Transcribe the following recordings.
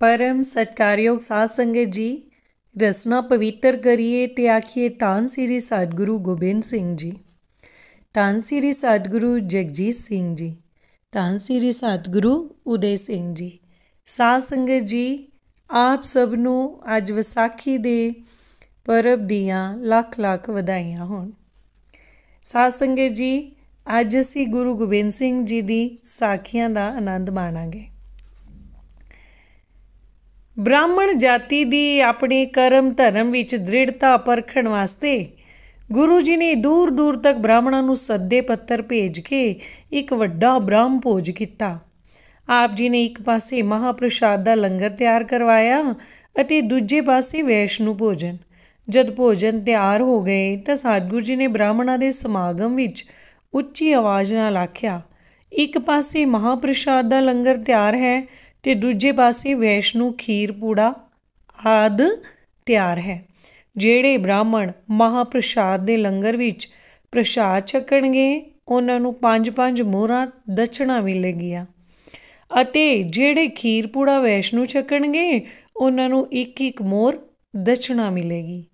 ਪਰਮ ਸਤਕਾਰਯੋਗ ਸਾਧ ਸੰਗਤ ਜੀ ਰਸਨਾ ਪਵਿੱਤਰ ਕਰੀਏ ਤੇ ਆਖੀਏ ਤਾਂ ਸ੍ਰੀ ਸਤਗੁਰੂ ਗੋਬਿੰਦ ਸਿੰਘ ਜੀ ਤਾਂ ਸ੍ਰੀ ਸਤਗੁਰੂ ਜਗਜੀਤ ਸਿੰਘ ਜੀ ਤਾਂ ਸ੍ਰੀ ਸਤਗੁਰੂ ਉਦੇ ਸਿੰਘ ਜੀ ਸਾਧ ਸੰਗਤ ਜੀ ਆਪ ਸਭ ਨੂੰ ਅੱਜ ਵਿਸਾਖੀ ਦੇ ਪਰਬ ਦੀਆਂ ਲੱਖ ਲੱਖ ਵਧਾਈਆਂ ਹੋਣ ਸਾਧ ਸੰਗਤ ਜੀ ਅੱਜ ਅਸੀਂ ਗੁਰੂ ਗੋਬਿੰਦ ਸਿੰਘ ਜੀ ਦੀ ਸਾਖੀਆਂ ਦਾ ਆਨੰਦ ਮਾਣਾਂਗੇ ਬ੍ਰਾਹਮਣ ਜਾਤੀ ਦੀ ਆਪਣੇ ਕਰਮ ਧਰਮ ਵਿੱਚ ਦ੍ਰਿੜਤਾ ਪਰਖਣ ਵਾਸਤੇ ਗੁਰੂ ਜੀ ਨੇ ਦੂਰ ਦੂਰ ਤੱਕ ਬ੍ਰਾਹਮਣਾਂ ਨੂੰ ਸੱਦੇ ਪੱਤਰ ਭੇਜ ਕੇ ਇੱਕ ਵੱਡਾ ਬ੍ਰਾਹਮ ਭੋਜ ਕੀਤਾ ਆਪ ਜੀ ਨੇ ਇੱਕ ਪਾਸੇ ਮਹਾਪ੍ਰਸ਼ਾਦ ਦਾ ਲੰਗਰ ਤਿਆਰ ਕਰਵਾਇਆ ਅਤੇ ਦੂਜੇ ਪਾਸੇ ਵੈਸ਼ਨੂ ਭੋਜਨ ਜਦ ਭੋਜਨ ਤਿਆਰ ਹੋ ਗਏ ਤਾਂ ਸਾਧਗੁਰੂ ਜੀ ਨੇ ਬ੍ਰਾਹਮਣਾਂ ਦੇ ਸਮਾਗਮ ਵਿੱਚ ਉੱਚੀ ਆਵਾਜ਼ ਨਾਲ ਆਖਿਆ ਇੱਕ ਪਾਸੇ ਮਹਾਪ੍ਰਸ਼ਾਦ ਦਾ ਲੰਗਰ ਤਿਆਰ ਹੈ ਤੇ ਦੂਜੇ ਪਾਸੇ ਵੈਸ਼ਨੂ ਖੀਰ ਪੂੜਾ ਆਦ ਤਿਆਰ ਹੈ ਜਿਹੜੇ ਬ੍ਰਾਹਮਣ ਮਹਾਪ੍ਰਸ਼ਾਦ ਦੇ ਲੰਗਰ ਵਿੱਚ ਪ੍ਰਸ਼ਾਦ ਛਕਣਗੇ ਉਹਨਾਂ ਨੂੰ ਪੰਜ-ਪੰਜ ਮੋਹਰਾ ਦਛਣਾ ਮਿਲੇਗੀਆਂ ਅਤੇ ਜਿਹੜੇ ਖੀਰ ਪੂੜਾ ਵੈਸ਼ਨੂ ਛਕਣਗੇ ਉਹਨਾਂ ਨੂੰ ਇੱਕ-ਇੱਕ ਮੋਹਰ ਦਛਣਾ ਮਿਲੇਗੀ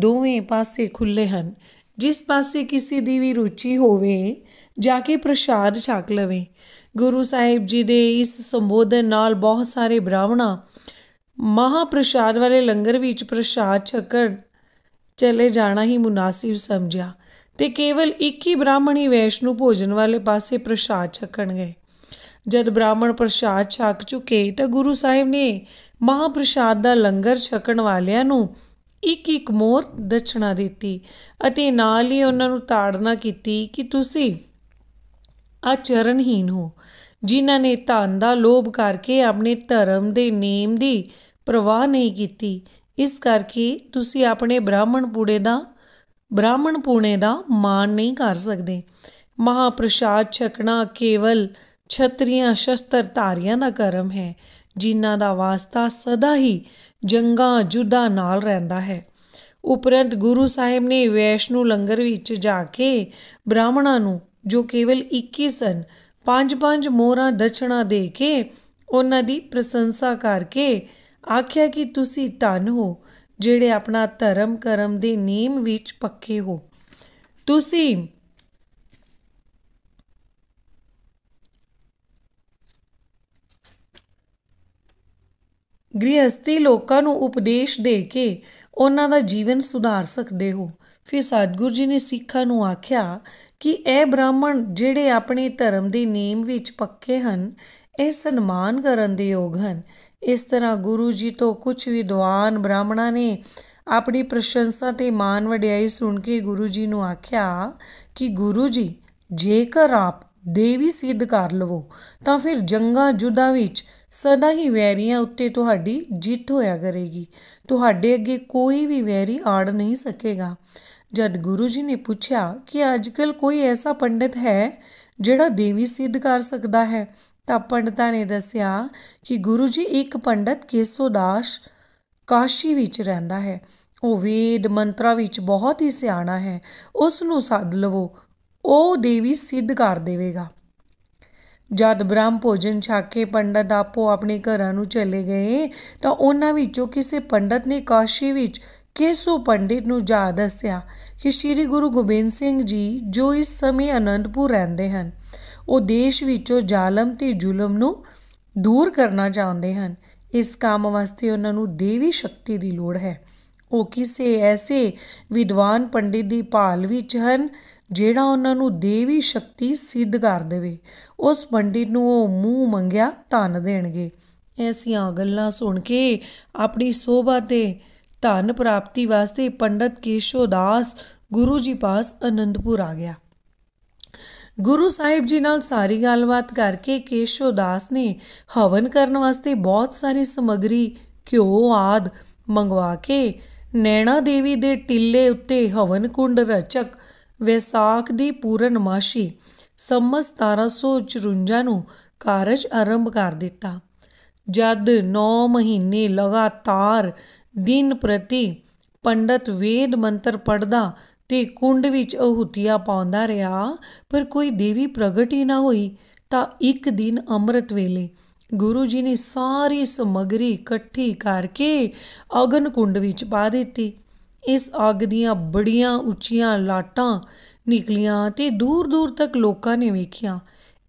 ਦੋਵੇਂ ਪਾਸੇ ਖੁੱਲੇ ਹਨ ਜਿਸ ਪਾਸੇ ਕਿਸੇ ਦੀ ਵੀ ਰੁਚੀ ਹੋਵੇ ਜਾ ਕੇ ਪ੍ਰਸ਼ਾਦ ਛਕ ਲਵੇ ਗੁਰੂ ਸਾਹਿਬ ਜੀ ਦੇ ਇਸ ਸੰਬੋਧਨ ਨਾਲ ਬਹੁਤ ਸਾਰੇ ਬ੍ਰਾਹਮਣਾ ਮਹਾਪ੍ਰਸ਼ਾਦ ਵਾਲੇ ਲੰਗਰ ਵਿੱਚ ਪ੍ਰਸ਼ਾਦ ਛਕਣ ਚਲੇ ਜਾਣਾ ਹੀ ਮੁਨਾਸਿਬ ਸਮਝਿਆ ਤੇ ਕੇਵਲ ਇੱਕ ਹੀ ਬ੍ਰਾਹਮਣੀ ਵੈਸ਼ਨੂ ਭੋਜਨ ਵਾਲੇ ਪਾਸੇ ਪ੍ਰਸ਼ਾਦ ਛਕਣ ਗਏ ਜਦ ਬ੍ਰਾਹਮਣ ਪ੍ਰਸ਼ਾਦ ਛਕ ਚੁਕੇ ਤਾਂ ਗੁਰੂ ਸਾਹਿਬ ਨੇ ਮਹਾਪ੍ਰਸ਼ਾਦ ਦਾ ਲੰਗਰ ਛਕਣ ਵਾਲਿਆਂ ਨੂੰ ਇੱਕ ਇੱਕ ਮੋਰ ਦਛਣਾ ਦਿੱਤੀ ਅਤੇ ਨਾਲ ਹੀ ਉਹਨਾਂ ਨੂੰ ਤਾੜਨਾ ਕੀਤੀ ਕਿ ਤੁਸੀਂ ਆਚਰਨਹੀਨ ਹੋ ਜਿਨ੍ਹਾਂ ਨੇ ਧਨ ਦਾ ਲੋਭ ਕਰਕੇ ਆਪਣੇ ਧਰਮ ਦੇ ਨੇਮ ਦੀ ਪ੍ਰਵਾਹ ਨਹੀਂ ਕੀਤੀ ਇਸ ਕਰਕੇ ਤੁਸੀਂ ਆਪਣੇ ਬ੍ਰਾਹਮਣ ਪੂੜੇ ਦਾ ਬ੍ਰਾਹਮਣ ਪੂਣੇ ਦਾ ਮਾਣ ਨਹੀਂ ਕਰ ਸਕਦੇ ਮਹਾਪ੍ਰਸ਼ਾਦ ਛਕਣਾ ਕੇਵਲ ਛਤਰੀਆਂ ਸ਼ਸਤਰ ਧਾਰੀਆਂ ਦਾ ਕਰਮ ਹੈ ਜਿਨ੍ਹਾਂ ਦਾ ਵਾਸਤਾ ਸਦਾ ਹੀ ਜੰਗਾਂ ਜੁਦਾ ਨਾਲ ਰਹਿੰਦਾ ਹੈ ਉਪਰੰਤ ਗੁਰੂ ਸਾਹਿਬ ਨੇ ਵੈਸ਼ਨੂ ਲੰਗਰ ਵਿੱਚ ਜਾ ਕੇ ਬ੍ਰਾਹਮਣਾਂ ਨੂੰ ਜੋ ਕੇਵਲ 21 ਸਨ ਪੰਜ-ਪੰਜ ਮੋਹਰਾਂ ਦਛਣਾ ਦੇ ਕੇ ਉਹਨਾਂ ਦੀ ਪ੍ਰਸ਼ੰਸਾ ਕਰਕੇ ਆਖਿਆ ਕਿ ਤੁਸੀਂ ਧਨ ਹੋ ਜਿਹੜੇ ਆਪਣਾ ਧਰਮ ਕਰਮ ਦੇ ਨੀਮ ਵਿੱਚ ਪੱਕੇ ਹੋ ਤੁਸੀਂ ਗ੍ਰਿਹਸਤੀ ਲੋਕਾਂ ਨੂੰ ਉਪਦੇਸ਼ ਦੇ ਕੇ ਉਹਨਾਂ ਦਾ ਜੀਵਨ ਸੁਧਾਰ ਸਕਦੇ ਹੋ ਫਿਰ ਸਤਿਗੁਰੂ ਜੀ ਨੇ ਸਿੱਖਾਂ ਨੂੰ ਆਖਿਆ ਕਿ ਇਹ ਬ੍ਰਾਹਮਣ ਜਿਹੜੇ ਆਪਣੇ ਧਰਮ ਦੀ ਨੀਮ ਵਿੱਚ ਪੱਕੇ ਹਨ ਇਹ ਸਨਮਾਨ ਕਰਨ ਦੇ ਯੋਗ ਹਨ ਇਸ ਤਰ੍ਹਾਂ ਗੁਰੂ ਜੀ ਤੋਂ ਕੁਝ ਵਿਦਵਾਨ ਬ੍ਰਾਹਮਣਾਂ ਨੇ ਆਪਣੀ ਪ੍ਰਸ਼ੰਸਾ ਤੇ ਮਾਨ ਵਡਿਆਈ ਸੁਣ ਕੇ ਗੁਰੂ ਜੀ ਨੂੰ ਆਖਿਆ ਕਿ ਗੁਰੂ ਜੀ ਜੇਕਰ ਆਪ ਦੇਵੀ ਸਿੱਧ ਕਰ ਲਵੋ ਤਾਂ ਫਿਰ ਜੰਗਾ ਜੁਦਾ ਵਿੱਚ ਸਦਾ ਹੀ ਵੈਰੀਆਂ ਉੱਤੇ ਤੁਹਾਡੀ ਜਿੱਤ ਹੋਇਆ ਕਰੇਗੀ ਤੁਹਾਡੇ ਅੱਗੇ ਕੋਈ ਵੀ ਵੈਰੀ ਆੜ ਨਹੀਂ ਸਕੇਗਾ ਜਦ ਗੁਰੂ ਜੀ ਨੇ ਪੁੱਛਿਆ ਕਿ ਅੱਜਕੱਲ ਕੋਈ ਐਸਾ ਪੰਡਤ ਹੈ ਜਿਹੜਾ ਦੇਵੀ ਸਿੱਧ ਕਰ ਸਕਦਾ ਹੈ ਤਾਂ ਪੰਡਤਾਂ ਨੇ ਦੱਸਿਆ ਕਿ ਗੁਰੂ ਜੀ ਇੱਕ ਪੰਡਤ ਕੇਸੋਦਾਸ ਕਾਸ਼ੀ ਵਿੱਚ ਰਹਿੰਦਾ ਹੈ ਉਹ ਵੇਦ ਮੰਤਰਾ ਵਿੱਚ ਬਹੁਤ ਹੀ ਸਿਆਣਾ ਹੈ ਉਸ ਨੂੰ ਸੱਦ ਲਵੋ ਉਹ ਦੇਵੀ ਸਿੱਧ ਕਰ ਦੇਵੇਗਾ ਜਦ ਬ੍ਰਹਮ ਭੋਜਨ ਛਾ ਕੇ ਪੰਡਤ ਆਪੋ ਆਪਣੇ ਘਰਾਂ ਨੂੰ ਚਲੇ ਗਏ ਤਾਂ ਉਹਨਾਂ ਵਿੱਚੋਂ ਕਿਸੇ ਪੰਡਤ ਨੇ ਕਾਸ਼ੀ ਵਿੱਚ ਕੇਸੋ ਪੰਡਿਤ ਨੂੰ ਜਾ ਦੱਸਿਆ ਕਿ ਸ੍ਰੀ ਗੁਰੂ ਗੋਬਿੰਦ ਸਿੰਘ ਜੀ ਜੋ ਇਸ ਸਮੇਂ ਅਨੰਦਪੁਰ ਰਹਿੰਦੇ ਹਨ ਉਹ ਦੇਸ਼ ਵਿੱਚੋਂ ਜ਼ਾਲਮ ਤੇ ਜ਼ੁਲਮ ਨੂੰ ਦੂਰ ਕਰਨਾ ਚਾਹੁੰਦੇ ਹਨ ਇਸ ਕੰਮ ਵਾਸਤੇ ਉਹਨਾਂ ਨੂੰ ਦੇਵੀ ਸ਼ਕਤੀ ਦੀ ਲੋੜ ਹੈ ਉਹ ਕਿਸੇ ਐਸੇ ਵਿਦਵਾਨ ਪੰਡਿਤ ਦੀ ਭਾਲ ਵਿੱਚ ਹਨ ਜਿਹੜਾ ਉਹਨਾਂ ਨੂੰ ਦੇਵੀ ਸ਼ਕਤੀ ਸਿੱਧ ਕਰ ਦੇਵੇ ਉਸ ਪੰਡਿਤ ਨੂੰ ਉਹ ਮੂੰਹ ਮੰਗਿਆ ਧਨ ਦੇਣਗੇ ਐਸੀਆਂ ਗੱਲਾਂ ਸੁਣ ਕੇ ਆਪਣੀ ਸੋਭਾ ਤੇ ਧਨ ਪ੍ਰਾਪਤੀ ਵਾਸਤੇ ਪੰਡਤ ਕੇਸ਼ੋਦਾਸ ਗੁਰੂ ਜੀ ਪਾਸ ਅਨੰਦਪੁਰ ਆ ਗਿਆ ਗੁਰੂ ਸਾਹਿਬ ਜੀ ਨਾਲ ਸਾਰੀ ਗੱਲਬਾਤ ਕਰਕੇ ਕੇਸ਼ੋਦਾਸ ਨੇ ਹਵਨ ਕਰਨ ਵਾਸਤੇ ਬਹੁਤ ਸਾਰੀ ਸਮਗਰੀ ਘਿਓ ਆਦ ਮੰਗਵਾ ਕੇ ਨੈਣਾ ਦੇਵੀ ਦੇ ਟਿੱਲੇ ਉੱਤੇ ਹਵਨ ਕੁੰਡ ਰਚਕ ਵਿਸਾਖ ਦੀ ਪੂਰਨਮਾਸ਼ੀ ਸੰਮਤ 1754 ਨੂੰ ਕਾਰਜ ਆਰੰਭ ਕਰ ਦਿੱਤਾ ਜਦ 9 ਮਹੀਨੇ ਲਗਾਤਾਰ ਦਿਨ ਪ੍ਰਤੀ ਪੰਡਤ ਵੇਦ ਮੰਤਰ ਪੜਦਾ ਤੇ ਕੁੰਡ ਵਿੱਚ ਅਹੁਤੀਆ ਪਾਉਂਦਾ ਰਿਹਾ ਪਰ ਕੋਈ ਦੇਵੀ ਪ੍ਰਗਟ ਹੀ ਨਾ ਹੋਈ ਤਾਂ ਇੱਕ ਦਿਨ ਅੰਮ੍ਰਿਤ ਵੇਲੇ ਗੁਰੂ ਜੀ ਨੇ ਸਾਰੀ ਸਮਗਰੀ ਇਕੱਠੀ ਕਰਕੇ ਅਗਨ ਕੁੰਡ ਵਿੱਚ ਪਾ ਦਿੱਤੀ ਇਸ ਅਗ ਦੀਆਂ ਬੜੀਆਂ ਉੱਚੀਆਂ ਲਾਟਾਂ ਨਿਕਲੀਆਂ ਤੇ ਦੂਰ ਦੂਰ ਤੱਕ ਲੋਕਾਂ ਨੇ ਵੇਖਿਆ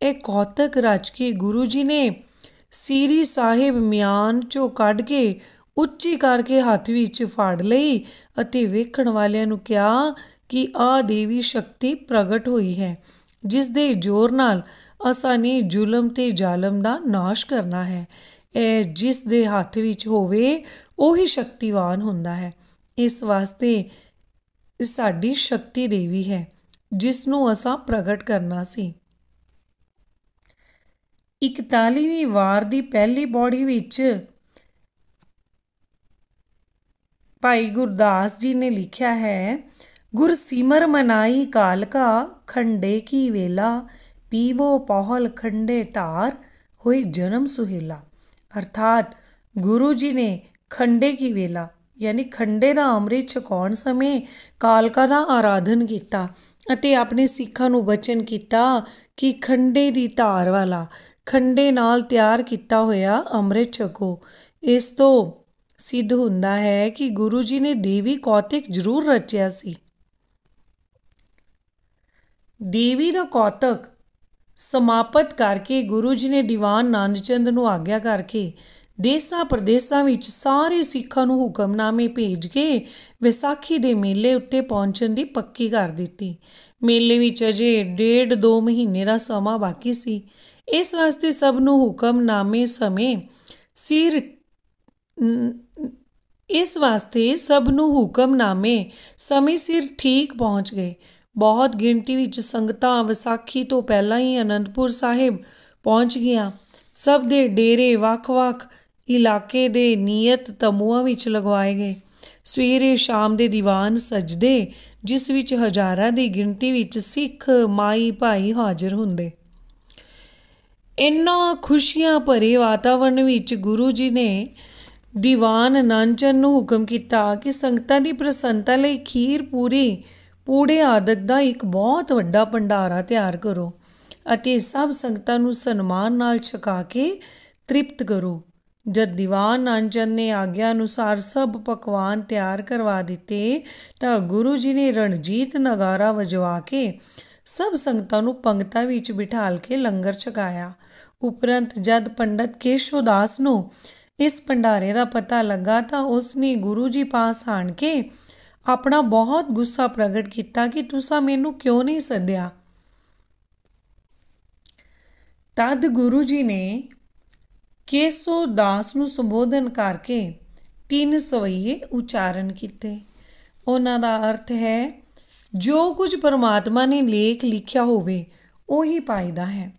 ਇਹ ਕੌਤਕ ਰਚ ਕੇ ਗੁਰੂ ਜੀ ਨੇ ਸੀਰੀ ਸਾਹਿਬ ਮਿਆਨ ਚੋਂ ਕੱਢ ਕੇ ਉੱਚੀ ਕਰਕੇ ਹੱਥ ਵਿੱਚ ਫਾੜ ਲਈ ਅਤੇ ਵੇਖਣ ਵਾਲਿਆਂ ਨੂੰ ਕਿਹਾ ਕਿ ਆ ਦੇਵੀ ਸ਼ਕਤੀ ਪ੍ਰਗਟ ਹੋਈ ਹੈ ਜਿਸ ਦੇ ਜ਼ੋਰ ਨਾਲ ਅਸਾਂ ਨੇ ਜ਼ੁਲਮ ਤੇ ਜ਼ਾਲਮ ਦਾ ਨਾਸ਼ ਕਰਨਾ ਹੈ ਇਹ ਜਿਸ ਦੇ ਹੱਥ ਵਿੱਚ ਹੋਵੇ ਉਹੀ ਸ਼ਕਤੀਵਾਨ ਹੁੰਦਾ ਹੈ ਇਸ ਵਾਸਤੇ ਸਾਡੀ ਸ਼ਕਤੀ ਦੇਵੀ ਹੈ ਜਿਸ ਨੂੰ ਅਸਾਂ ਪ੍ਰਗਟ ਕਰਨਾ ਸੀ 41ਵੀਂ ਵਾਰ ਦੀ ਪਹਿਲੀ ਬੋੜੀ ਵਿੱਚ ਭਾਈ ਗੁਰਦਾਸ ਜੀ ਨੇ ਲਿਖਿਆ ਹੈ ਗੁਰ ਸਿਮਰ ਮਨਾਈ ਕਾਲ ਕਾ ਖੰਡੇ ਕੀ ਵੇਲਾ ਪੀਵੋ ਪਹਲ ਖੰਡੇ ਧਾਰ ਹੋਈ ਜਨਮ ਸੁਹੇਲਾ ਅਰਥਾਤ ਗੁਰੂ ਜੀ ਨੇ ਖੰਡੇ ਕੀ ਵੇਲਾ ਯਾਨੀ ਖੰਡੇ ਦਾ ਅੰਮ੍ਰਿਤ ਛਕਾਉਣ ਸਮੇਂ ਕਾਲ ਕਾ ਦਾ ਆਰਾਧਨ ਕੀਤਾ ਅਤੇ ਆਪਣੇ ਸਿੱਖਾਂ ਨੂੰ ਬਚਨ ਕੀਤਾ ਕਿ ਖੰਡੇ ਦੀ ਧਾਰ ਵਾਲਾ ਖੰਡੇ ਨਾਲ ਤਿਆਰ ਕੀਤਾ ਹੋਇਆ ਅੰਮ੍ਰਿਤ ਛਕੋ ਇਸ ਤੋਂ ਸਿੱਧ ਹੁੰਦਾ ਹੈ ਕਿ ਗੁਰੂ ਜੀ ਨੇ ਦੇਵੀ ਕੌਤਿਕ ਜ਼ਰੂਰ ਰਚਿਆ ਸੀ ਦੇਵੀ ਦਾ ਕੌਤਕ ਸਮਾਪਤ ਕਰਕੇ ਗੁਰੂ ਜੀ ਨੇ ਦੀਵਾਨ ਨਾਨਚੰਦ ਨੂੰ ਆਗਿਆ ਕਰਕੇ ਦੇਸਾਂ ਪ੍ਰਦੇਸਾਂ ਵਿੱਚ ਸਾਰੇ ਸਿੱਖਾਂ ਨੂੰ ਹੁਕਮਨਾਮੇ ਭੇਜ ਕੇ ਵਿਸਾਖੀ ਦੇ ਮੇਲੇ ਉੱਤੇ ਪਹੁੰਚਣ ਦੀ ਪੱਕੀ ਕਰ ਦਿੱਤੀ ਮੇਲੇ ਵਿੱਚ ਅਜੇ ਡੇਢ 2 ਮਹੀਨੇ ਦਾ ਸਮਾਂ ਬਾਕੀ ਸੀ ਇਸ ਵਾਸਤੇ ਸਭ ਨੂੰ ਹੁਕਮਨਾਮੇ ਸਮੇਂ ਸਿਰ ਇਸ ਵਾਸਤੇ ਸਭ ਨੂੰ ਹੁਕਮਨਾਮੇ ਸਮੇਂ ਸਿਰ ਠੀਕ ਪਹੁੰਚ ਗਏ ਬਹੁਤ ਗਿਣਤੀ ਵਿੱਚ ਸੰਗਤਾਂ ਵਿਸਾਖੀ ਤੋਂ ਪਹਿਲਾਂ ਹੀ ਅਨੰਦਪੁਰ ਸਾਹਿਬ ਪਹੁੰਚ ਗਿਆ ਸਭ ਦੇ ਡੇਰੇ ਵੱਖ-ਵੱਖ ਇਲਾਕੇ ਦੇ ਨਿਯਤ ਤਮੂਆਂ ਵਿੱਚ ਲਗਵਾਏ ਗਏ ਸਵੇਰੇ ਸ਼ਾਮ ਦੇ ਦੀਵਾਨ ਸਜਦੇ ਜਿਸ ਵਿੱਚ ਹਜ਼ਾਰਾਂ ਦੀ ਗਿਣਤੀ ਵਿੱਚ ਸਿੱਖ ਮਾਈ ਭਾਈ ਹਾਜ਼ਰ ਹੁੰਦੇ ਇੰਨਾ ਖੁਸ਼ੀਆਂ ਭਰੇ ਵਾਤਾਵਰਣ ਵਿੱਚ ਗੁਰੂ ਜੀ ਨੇ ਦੀਵਾਨ ਨਾਨਚਨ ਨੂੰ ਹੁਕਮ ਕੀਤਾ ਕਿ ਸੰਗਤਾਂ ਦੀ ਪ੍ਰਸੰਤਾ ਲਈ ਖੀਰ ਪੂਰੀ ਪੂੜੇ ਆਦਿਕ ਦਾ ਇੱਕ ਬਹੁਤ ਵੱਡਾ ਭੰਡਾਰਾ ਤਿਆਰ ਕਰੋ ਅਤੇ ਸਭ ਸੰਗਤਾਂ ਨੂੰ ਸਨਮਾਨ ਨਾਲ ਛਕਾ ਕੇ ਤ੍ਰਿਪਤ ਕਰੋ ਜਦ ਦੀਵਾਨ ਨਾਨਚਨ ਨੇ ਆਗਿਆ ਅਨੁਸਾਰ ਸਭ ਪਕਵਾਨ ਤਿਆਰ ਕਰਵਾ ਦਿੱਤੇ ਤਾਂ ਗੁਰੂ ਜੀ ਨੇ ਰਣਜੀਤ ਨਗਾਰਾ ਵਜਵਾ ਕੇ ਸਭ ਸੰਗਤਾਂ ਨੂੰ ਪੰਗਤਾ ਵਿੱਚ ਬਿਠਾਲ ਕੇ ਲੰਗਰ ਛਕਾਇਆ ਉਪਰੰਤ ਜਦ ਪੰਡਤ ਕੇਸ਼ਵਦਾਸ ਨੂੰ ਇਸ ਭੰਡਾਰੇ ਦਾ ਪਤਾ ਲੱਗਾ ਤਾਂ ਉਸ ਨੇ ਗੁਰੂ ਜੀ ਪਾਸ ਆਣ ਕੇ ਆਪਣਾ ਬਹੁਤ ਗੁੱਸਾ ਪ੍ਰਗਟ ਕੀਤਾ ਕਿ ਤੁਸੀਂ ਮੈਨੂੰ ਕਿਉਂ ਨਹੀਂ ਸੱਦਿਆ ਤਦ ਗੁਰੂ ਜੀ ਨੇ ਕੇਸੋ ਦਾਸ ਨੂੰ ਸੰਬੋਧਨ ਕਰਕੇ ਤਿੰਨ ਸਵਈਏ ਉਚਾਰਨ ਕੀਤੇ ਉਹਨਾਂ ਦਾ ਅਰਥ ਹੈ ਜੋ ਕੁਝ ਪਰਮਾਤਮਾ ਨੇ ਲੇਖ ਲਿਖਿਆ ਹੋਵੇ ਉਹੀ ਪਾਇਦਾ ਹੈ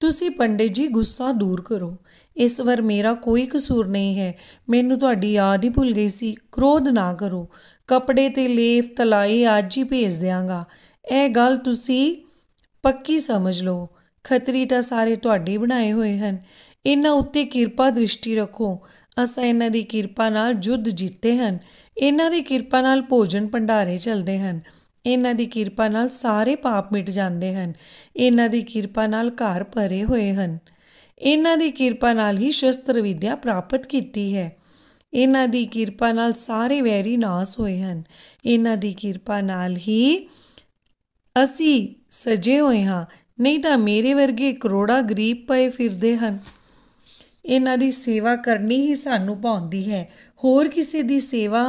ਤੁਸੀਂ ਪੰਡਿਤ ਜੀ ਗੁੱਸਾ ਦੂਰ ਕਰੋ ਇਸ ਵਾਰ ਮੇਰਾ ਕੋਈ ਕਸੂਰ ਨਹੀਂ ਹੈ ਮੈਨੂੰ ਤੁਹਾਡੀ ਯਾਦ ਹੀ ਭੁੱਲ ਗਈ ਸੀ ਕ੍ਰੋਧ ਨਾ ਕਰੋ ਕਪੜੇ ਤੇ ਲੇਫ ਤਲਾਈ ਅੱਜ ਹੀ ਭੇਜ ਦਿਆਂਗਾ ਇਹ ਗੱਲ ਤੁਸੀਂ ਪੱਕੀ ਸਮਝ ਲਓ ਖਤਰੀ ਤਾਂ ਸਾਰੇ ਤੁਹਾਡੇ ਬਣਾਏ ਹੋਏ ਹਨ ਇਹਨਾਂ ਉੱਤੇ ਕਿਰਪਾ ਦ੍ਰਿਸ਼ਟੀ ਰੱਖੋ ਅਸਾਂ ਇਹਨਾਂ ਦੀ ਕਿਰਪਾ ਨਾਲ ਜੁੱਧ ਜਿੱਤੇ ਹਨ ਇਹਨਾਂ ਦੀ ਕਿਰਪਾ ਨਾਲ ਭੋਜਨ ਭੰਡਾਰੇ ਚੱਲਦੇ ਹਨ ਇਹਨਾਂ ਦੀ ਕਿਰਪਾ ਨਾਲ ਸਾਰੇ ਪਾਪ ਮਿਟ ਜਾਂਦੇ ਹਨ ਇਹਨਾਂ ਦੀ ਕਿਰਪਾ ਨਾਲ ਘਰ ਭਰੇ ਹੋਏ ਹਨ ਇਹਨਾਂ ਦੀ ਕਿਰਪਾ ਨਾਲ ਹੀ ਸ਼ਸਤਰ ਵਿਦਿਆ ਪ੍ਰਾਪਤ ਕੀਤੀ ਹੈ ਇਹਨਾਂ ਦੀ ਕਿਰਪਾ ਨਾਲ ਸਾਰੇ ਵੈਰੀ ਨਾਸ ਹੋਏ ਹਨ ਇਹਨਾਂ ਦੀ ਕਿਰਪਾ ਨਾਲ ਹੀ ਅਸੀਂ ਸਜੇ ਹੋਏ ਹਾਂ ਨਹੀਂ ਤਾਂ ਮੇਰੇ ਵਰਗੇ ਕਰੋੜਾ ਗਰੀਬ ਪਏ ਫਿਰਦੇ ਹਨ ਇਹਨਾਂ ਦੀ ਸੇਵਾ ਕਰਨੀ ਹੀ ਸਾਨੂੰ ਪਾਉਂਦੀ ਹੈ ਹੋਰ ਕਿਸੇ ਦੀ ਸੇਵਾ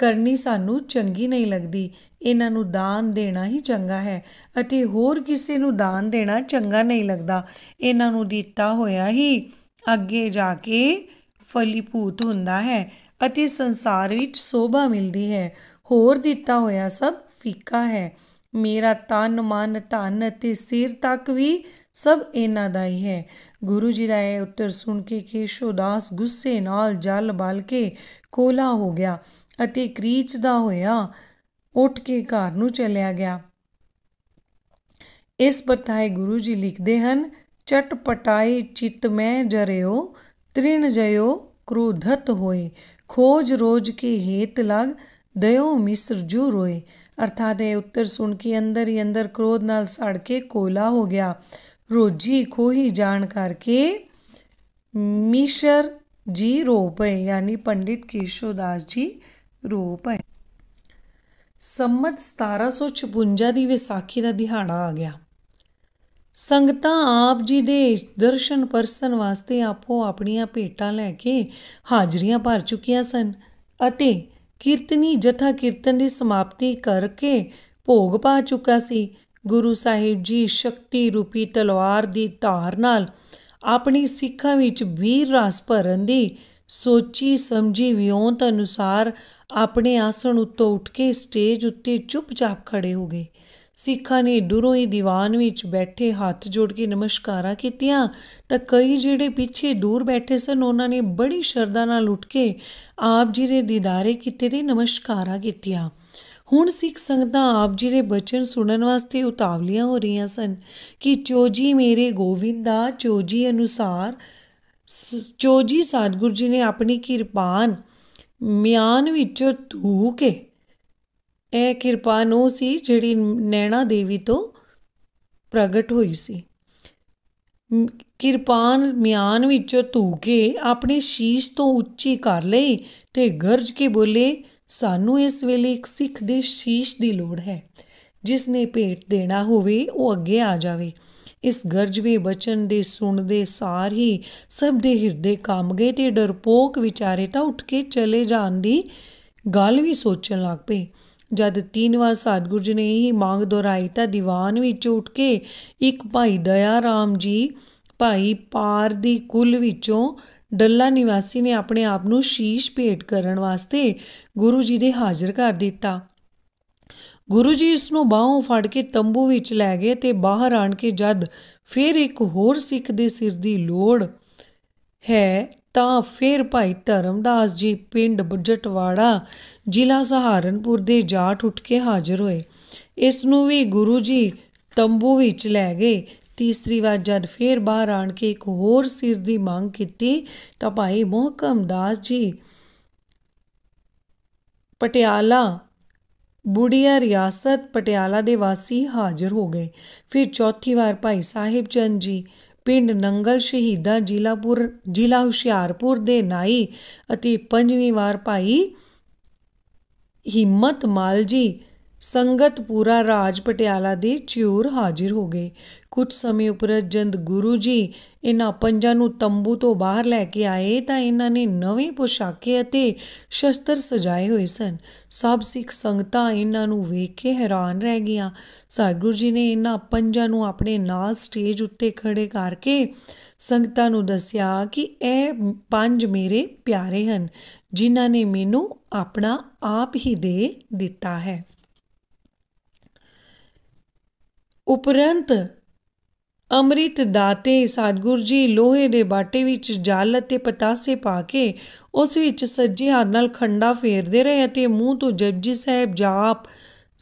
ਕਰਨੀ ਸਾਨੂੰ ਚੰਗੀ ਨਹੀਂ ਲੱਗਦੀ ਇਹਨਾਂ ਨੂੰ ਦਾਨ ਦੇਣਾ ਹੀ ਚੰਗਾ ਹੈ ਅਤੇ ਹੋਰ ਕਿਸੇ ਨੂੰ ਦਾਨ ਦੇਣਾ ਚੰਗਾ ਨਹੀਂ ਲੱਗਦਾ ਇਹਨਾਂ ਨੂੰ ਦਿੱਤਾ ਹੋਇਆ ਹੀ ਅੱਗੇ ਜਾ ਕੇ ਫਲੀਪੂਤ ਹੁੰਦਾ ਹੈ ਅਤੇ ਸੰਸਾਰ ਵਿੱਚ ਸੋਭਾ ਮਿਲਦੀ ਹੈ ਹੋਰ ਦਿੱਤਾ ਹੋਇਆ ਸਭ ਫੀਕਾ ਹੈ ਮੇਰਾ ਤਨ ਮਨ ਧਨ ਅਤੇ ਸਿਰ ਤੱਕ ਵੀ ਸਭ ਇਹਨਾਂ ਦਾ ਹੀ ਹੈ ਗੁਰੂ ਜੀ ਦਾ ਇਹ ਉੱਤਰ ਸੁਣ ਕੇ ਕੇਸ਼ੋਦਾਸ ਗੁੱਸੇ ਨਾਲ ਜਲ ਬਲ ਕੇ ਕੋਲਾ ਹੋ ਗਿਆ ਅਤੇ ਕ੍ਰੀਚਦਾ ਹੋਇਆ ਉੱਠ ਕੇ ਘਰ ਨੂੰ ਚਲਿਆ ਗਿਆ ਇਸ ਪਰਤਾਏ ਗੁਰੂ ਜੀ ਲਿਖਦੇ ਹਨ ਚਟ ਪਟਾਈ ਚਿਤ ਮੈਂ ਜਰਿਓ ਤ੍ਰਿਣ ਜਯੋ ਕ੍ਰੋਧਤ ਹੋਏ ਖੋਜ ਰੋਜ ਕੇ ਹੇਤ ਲਗ ਦਇਓ ਮਿਸਰ ਜੂ ਰੋਏ ਅਰਥਾਤ ਇਹ ਉੱਤਰ ਸੁਣ ਕੇ ਅੰਦਰ ਹੀ ਅੰਦਰ ਕ੍ਰੋਧ ਨਾਲ ਸੜ ਕੇ ਕੋਲਾ ਹੋ ਗਿਆ ਰੋਜੀ ਖੋਹੀ ਜਾਣ ਕਰਕੇ ਮਿਸ਼ਰ ਜੀ ਰੋਪੇ ਯਾਨੀ ਪੰਡਿਤ ਕੇਸ਼ੋਦਾਸ ਜੀ ਰੂਪ ਹੈ ਸੰਮਤ 1756 ਦੀ ਵਿਸਾਖੀ ਦਾ ਦਿਹਾੜਾ ਆ ਗਿਆ ਸੰਗਤਾਂ ਆਪ ਜੀ ਦੇ ਦਰਸ਼ਨ ਪਰਸਨ ਵਾਸਤੇ ਆਪੋ ਆਪਣੀਆਂ ਭੇਟਾਂ ਲੈ ਕੇ ਹਾਜ਼ਰੀਆਂ ਭਰ ਚੁੱਕੀਆਂ ਸਨ ਅਤੇ ਕੀਰਤਨੀ ਜਥਾ ਕੀਰਤਨ ਦੀ ਸਮਾਪਤੀ ਕਰਕੇ ਭੋਗ ਪਾ ਚੁੱਕਾ ਸੀ ਗੁਰੂ ਸਾਹਿਬ ਜੀ ਸ਼ਕਤੀ ਰੂਪੀ ਤਲਵਾਰ ਦੀ ਧਾਰ ਨਾਲ ਆਪਣੀ ਸਿੱਖਾਂ ਵਿੱਚ ਵੀਰ ਰਾਸ ਭਰਨ ਦੀ ਸੋਚੀ ਸਮਝੀ ਵਿਉਂਤ ਅਨੁਸਾਰ ਆਪਣੇ ਆਸਣ ਉੱਤੋਂ ਉੱਠ ਕੇ ਸਟੇਜ ਉੱਤੇ ਚੁੱਪਚਾਪ ਖੜੇ ਹੋ ਗਏ ਸਿੱਖਾਂ ਨੇ ਦੂਰੋਂ ਹੀ ਦੀਵਾਨ ਵਿੱਚ ਬੈਠੇ ਹੱਥ ਜੋੜ ਕੇ ਨਮਸਕਾਰਾਂ ਕੀਤੀਆਂ ਤਾਂ ਕਈ ਜਿਹੜੇ ਪਿੱਛੇ ਦੂਰ ਬੈਠੇ ਸਨ ਉਹਨਾਂ ਨੇ ਬੜੀ ਸ਼ਰਧਾ ਨਾਲ ਉੱਠ ਕੇ ਆਪ ਜੀ ਦੇ ਦੀਦਾਰੇ ਕੀਤੇ ਤੇ ਨਮਸਕਾਰਾਂ ਕੀਤੀਆਂ ਹੁਣ ਸਿੱਖ ਸੰਗਤਾਂ ਆਪ ਜੀ ਦੇ ਬਚਨ ਸੁਣਨ ਵਾਸਤੇ ਉਤਾਵਲੀਆਂ ਹੋ ਰਹੀਆਂ ਸਨ ਕਿ ਚੋਜੀ ਮੇਰੇ ਗੋਵਿੰਦਾ ਚੋਜੀ ਅਨੁਸਾਰ ਚੋਜੀ ਸਤਗੁਰੂ ਜੀ ਨੇ ਆਪਣੀ ਕਿਰਪਾਨ ਮਿਆਨ ਵਿੱਚੋਂ ਧੂ ਕੇ ਇਹ ਕਿਰਪਾ ਨੂੰ ਸੀ ਜਿਹੜੀ ਨੈਣਾ ਦੇਵੀ ਤੋਂ ਪ੍ਰਗਟ ਹੋਈ ਸੀ ਕਿਰਪਾਨ ਮਿਆਨ ਵਿੱਚੋਂ ਧੂ ਕੇ ਆਪਣੇ ਸ਼ੀਸ਼ ਤੋਂ ਉੱਚੀ ਕਰ ਲਈ ਤੇ ਗਰਜ ਕੇ ਬੋਲੇ ਸਾਨੂੰ ਇਸ ਵੇਲੇ ਇੱਕ ਸਿੱਖ ਦੇ ਸ਼ੀਸ਼ ਦੀ ਲੋੜ ਹੈ ਜਿਸ ਨੇ ਭੇਟ ਦੇਣਾ ਹੋਵੇ ਉਹ ਅੱਗੇ ਆ ਜਾਵੇ ਇਸ ਗਰਜਵੇਂ ਬਚਨ ਦੇ ਸੁਣਦੇ ਸਾਰ ਹੀ ਸਭ ਦੇ ਹਿਰਦੇ ਕੰਮ ਗਏ ਤੇ ਡਰਪੋਕ ਵਿਚਾਰੇ ਤਾਂ ਉੱਠ ਕੇ ਚਲੇ ਜਾਣ ਦੀ ਗੱਲ ਵੀ ਸੋਚਣ ਲੱਗ ਪਏ ਜਦ ਤਿੰਨ ਵਾਰ ਸਤਗੁਰੂ ਜੀ ਨੇ ਇਹ ਮੰਗ ਦੁਹਰਾਈ ਤਾਂ ਦੀਵਾਨ ਵਿੱਚ ਉੱਠ ਕੇ ਇੱਕ ਭਾਈ ਦਇਆ ਰਾਮ ਜੀ ਭਾਈ ਪਾਰ ਦੀ ਕੁਲ ਵਿੱਚੋਂ ਡੱਲਾ ਨਿਵਾਸੀ ਨੇ ਆਪਣੇ ਆਪ ਨੂੰ ਸ਼ੀਸ਼ ਭੇਟ ਕਰਨ ਵਾਸਤੇ ਗੁਰੂ ਜੀ ਦੇ ਹਾਜ਼ਰ ਕਰ ਦਿੱਤਾ ਗੁਰੂ ਜੀ ਇਸ ਨੂੰ ਬਾਹੋਂ ਫੜ ਕੇ ਤੰਬੂ ਵਿੱਚ ਲੈ ਗਏ ਤੇ ਬਾਹਰ ਆਣ ਕੇ ਜਦ ਫਿਰ ਇੱਕ ਹੋਰ ਸਿੱਖ ਦੇ ਸਿਰ ਦੀ ਲੋੜ ਹੈ ਤਾਂ ਫਿਰ ਭਾਈ ਧਰਮਦਾਸ ਜੀ ਪਿੰਡ ਬੁੱਜਟਵਾੜਾ ਜ਼ਿਲ੍ਹਾ ਸਹਾਰਨਪੁਰ ਦੇ ਜਾਟ ਉੱਠ ਕੇ ਹਾਜ਼ਰ ਹੋਏ ਇਸ ਨੂੰ ਵੀ ਗੁਰੂ ਜੀ ਤੰਬੂ ਵਿੱਚ ਲੈ ਗਏ ਤੀਸਰੀ ਵਾਰ ਜਦ ਫੇਰ ਬਾਹਰ ਆਣ ਕੇ ਇੱਕ ਹੋਰ ਸਿਰ ਦੀ ਮੰਗ ਕੀਤੀ ਤਾਂ ਭਾਈ ਮੋਹਕਮਦਾਸ ਜੀ ਪਟਿਆਲਾ ਬੁੜੀਆ ਰਿਆਸਤ ਪਟਿਆਲਾ ਦੇ ਵਾਸੀ ਹਾਜ਼ਰ ਹੋ ਗਏ ਫਿਰ ਚੌਥੀ ਵਾਰ ਭਾਈ ਸਾਹਿਬ ਚੰਦ ਜੀ ਪਿੰਡ ਨੰਗਲ ਸ਼ਹੀਦਾ ਜ਼ਿਲ੍ਹਾਪੁਰ ਜ਼ਿਲ੍ਹਾ ਹੁਸ਼ਿਆਰਪੁਰ ਦੇ ਨਾਈ ਅਤੇ ਪੰਜਵੀਂ ਵਾਰ ਭਾਈ ਹਿੰਮਤ ਮਾਲ ਜੀ ਸੰਗਤ ਪੂਰਾ ਰਾਜ ਪਟਿਆਲਾ ਦੇ ਚੂਰ ਹਾਜ਼ਰ ਹੋ ਗਏ ਕੁਝ ਸਮੇਂ ਉਪਰੰਤ ਜੰਦ ਗੁਰੂ ਜੀ ਇਹਨਾਂ ਪੰਜਾਂ ਨੂੰ ਤੰਬੂ ਤੋਂ ਬਾਹਰ ਲੈ ਕੇ ਆਏ ਤਾਂ ਇਹਨਾਂ ਨੇ ਨਵੇਂ ਪੋਸ਼ਾਕੇ ਅਤੇ ਸ਼ਸਤਰ ਸਜਾਏ ਹੋਏ ਸਨ ਸਭ ਸਿੱਖ ਸੰਗਤਾਂ ਇਹਨਾਂ ਨੂੰ ਵੇਖ ਕੇ ਹੈਰਾਨ ਰਹਿ ਗਈਆਂ ਸਤਿਗੁਰੂ ਜੀ ਨੇ ਇਹਨਾਂ ਪੰਜਾਂ ਨੂੰ ਆਪਣੇ ਨਾਲ ਸਟੇਜ ਉੱਤੇ ਖੜੇ ਕਰਕੇ ਸੰਗਤਾਂ ਨੂੰ ਦੱਸਿਆ ਕਿ ਇਹ ਪੰਜ ਮੇਰੇ ਪਿਆਰੇ ਹਨ ਜਿਨ੍ਹਾਂ ਨੇ ਮੈਨੂੰ ਆਪਣਾ ਆਪ ਹੀ ਦੇ ਦਿੱਤਾ ਹੈ ਉਪਰੰਤ ਅੰਮ੍ਰਿਤ ਦਾਤੇ ਸਤਗੁਰ ਜੀ ਲੋਹੇ ਦੇ ਬਾਟੇ ਵਿੱਚ ਜਲ ਅਤੇ ਪਤਾਸੇ ਪਾ ਕੇ ਉਸ ਵਿੱਚ ਸੱਜੇ ਹੱਥ ਨਾਲ ਖੰਡਾ ਫੇਰਦੇ ਰਹੇ ਅਤੇ ਮੂੰਹ ਤੋਂ ਜਪਜੀ ਸਾਹਿਬ ਜਾਪ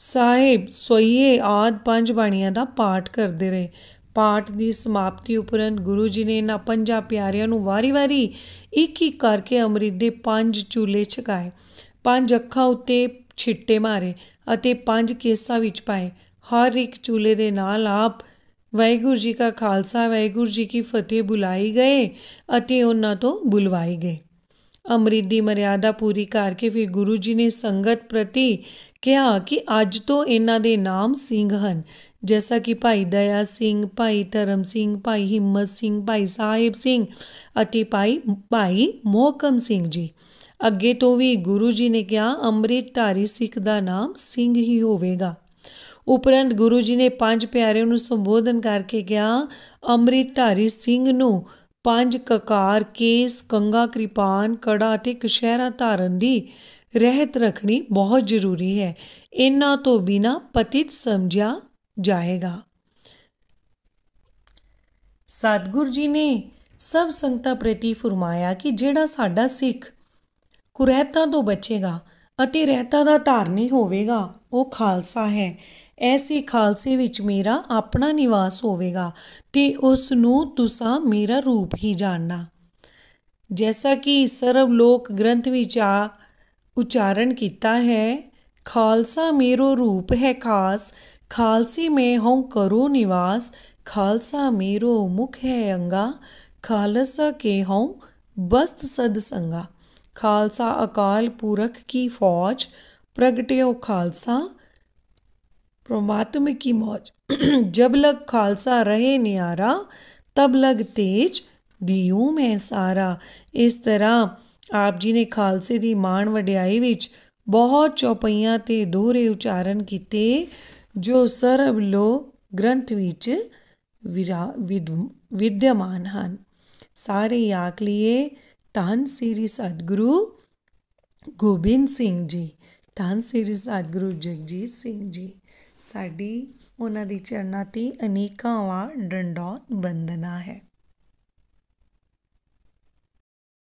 ਸਾਹਿਬ ਸੋਈਏ ਆਦ ਪੰਜ ਬਾਣੀਆਂ ਦਾ ਪਾਠ ਕਰਦੇ ਰਹੇ ਪਾਠ ਦੀ ਸਮਾਪਤੀ ਉਪਰੰਤ ਗੁਰੂ ਜੀ ਨੇ ਇਹਨਾਂ ਪੰਜਾਂ ਪਿਆਰਿਆਂ ਨੂੰ ਵਾਰੀ-ਵਾਰੀ ਇੱਕ ਇੱਕ ਕਰਕੇ ਅੰਮ੍ਰਿਤ ਦੇ ਪੰਜ ਚੂਲੇ ਛਕਾਏ ਪੰਜ ਅੱਖਾਂ ਉੱਤੇ ਛਿੱਟੇ ਮਾਰੇ ਅਤੇ ਪੰਜ ਕੇਸਾਂ ਵਿੱਚ ਪਾਏ ਹਰ ਇੱਕ ਚੂਲੇ ਦੇ ਨਾਲ ਆਪ ਵਾਹਿਗੁਰੂ ਜੀ ਕਾ ਖਾਲਸਾ ਵਾਹਿਗੁਰੂ ਜੀ ਕੀ ਫਤਿਹ ਬੁਲਾਈ ਗਏ ਅਤੇ ਉਹਨਾਂ ਤੋਂ ਬੁਲਵਾਏ ਗਏ ਅੰਮ੍ਰਿਤ ਦੀ ਮਰਿਆਦਾ ਪੂਰੀ ਕਰਕੇ ਫਿਰ ਗੁਰੂ ਜੀ ਨੇ ਸੰਗਤ ਪ੍ਰਤੀ ਕਿਹਾ ਕਿ ਅੱਜ ਤੋਂ ਇਹਨਾਂ ਦੇ ਨਾਮ ਸਿੰਘ ਹਨ ਜੈਸਾ ਕਿ ਭਾਈ ਦਇਆ ਸਿੰਘ ਭਾਈ ਧਰਮ ਸਿੰਘ ਭਾਈ ਹਿੰਮਤ ਸਿੰਘ ਭਾਈ ਸਾਹਿਬ ਸਿੰਘ ਅਤੇ ਭਾਈ ਭਾਈ ਮੋਕਮ ਸਿੰਘ ਜੀ ਅੱਗੇ ਤੋਂ ਵੀ ਗੁਰੂ ਜੀ ਨੇ ਕਿਹਾ ਅੰਮ੍ਰਿਤ ਧਾਰੀ ਸਿੱਖ ਦਾ ਨਾਮ ਸਿੰਘ ਹੀ ਹੋਵੇਗਾ ਉਪਰੰਤ ਗੁਰੂ ਜੀ ਨੇ ਪੰਜ ਪਿਆਰਿਆਂ ਨੂੰ ਸੰਬੋਧਨ ਕਰਕੇ ਗਿਆ ਅੰਮ੍ਰਿਤਧਾਰੀ ਸਿੰਘ ਨੂੰ ਪੰਜ ਕਕਾਰ ਕੇਸ ਕੰਗਾ ਕਿਰਪਾਨ ਕੜਾ ਅਤੇ ਕਸ਼ਹਿਰਾ ਧਾਰਨ ਦੀ ਰਹਿਤ ਰੱਖਣੀ ਬਹੁਤ ਜ਼ਰੂਰੀ ਹੈ ਇਹਨਾਂ ਤੋਂ ਬਿਨਾ ਪਤਿਤ ਸਮਝਿਆ ਜਾਏਗਾ ਸਤਗੁਰ ਜੀ ਨੇ ਸਭ ਸੰਗਤਾਂ ਪ੍ਰਤੀ ਫਰਮਾਇਆ ਕਿ ਜਿਹੜਾ ਸਾਡਾ ਸਿੱਖ ਕੁਰਹਿਤਾਂ ਤੋਂ ਬਚੇਗਾ ਅਤੇ ਰਹਿਤਾ ਦਾ ਧਾਰਨੀ ਹੋਵੇਗਾ ਉਹ ਖਾਲਸਾ ਹੈ ਐਸੀ ਖਾਲਸੇ ਵਿੱਚ ਮੇਰਾ ਆਪਣਾ ਨਿਵਾਸ ਹੋਵੇਗਾ ਤੇ ਉਸ ਨੂੰ ਤੁਸਾਂ ਮੇਰਾ ਰੂਪ ਹੀ ਜਾਣਨਾ ਜੈਸਾ ਕਿ ਸਰਬ ਲੋਕ ਗ੍ਰੰਥ ਵਿੱਚ ਆ ਉਚਾਰਨ ਕੀਤਾ ਹੈ ਖਾਲਸਾ ਮੇਰੋ ਰੂਪ ਹੈ ਖਾਸ ਖਾਲਸੀ ਮੈਂ ਹਉ ਕਰੂ ਨਿਵਾਸ ਖਾਲਸਾ ਮੇਰੋ ਮੁਖ ਹੈ ਅੰਗਾ ਖਾਲਸਾ ਕੇ ਹਉ ਬਸਤ ਸਦ ਸੰਗਾ ਖਾਲਸਾ ਅਕਾਲ ਪੁਰਖ ਕੀ ਫੌਜ ਪ੍ਰਗਟਿਓ ਖਾਲਸਾ ਪ੍ਰਮਾਤਮ ਕੀ ਮੌਜ ਜਬ ਲਗ ਖਾਲਸਾ ਰਹੇ ਨਿਆਰਾ ਤਬ ਲਗ ਤੇਜ ਦੀਉ ਮੈਂ ਸਾਰਾ ਇਸ ਤਰ੍ਹਾਂ ਆਪ ਜੀ ਨੇ ਖਾਲਸੇ ਦੀ ਮਾਣ ਵਡਿਆਈ ਵਿੱਚ ਬਹੁਤ ਚੌਪਈਆਂ ਤੇ ਦੋਹਰੇ ਉਚਾਰਨ ਕੀਤੇ ਜੋ ਸਰਬ ਲੋਕ ਗ੍ਰੰਥ ਵਿੱਚ ਵਿਦਿਆਮਾਨ ਹਨ ਸਾਰੇ ਆਖ ਲਈਏ ਧੰਨ ਸ੍ਰੀ ਸਤਗੁਰੂ ਗੋਬਿੰਦ ਸਿੰਘ ਜੀ ਧੰਨ ਸ੍ਰੀ ਸਤਗੁਰੂ ਜਗਜੀਤ ਸਿੰਘ ਜੀ ਸਾਡੀ ਉਹਨਾਂ ਦੀ ਚਰਨਾਂ 'ਤੇ ਅਨੇਕਾਂ ਵਾਰ ਡੰਡੋਂ ਬੰਦਨਾ ਹੈ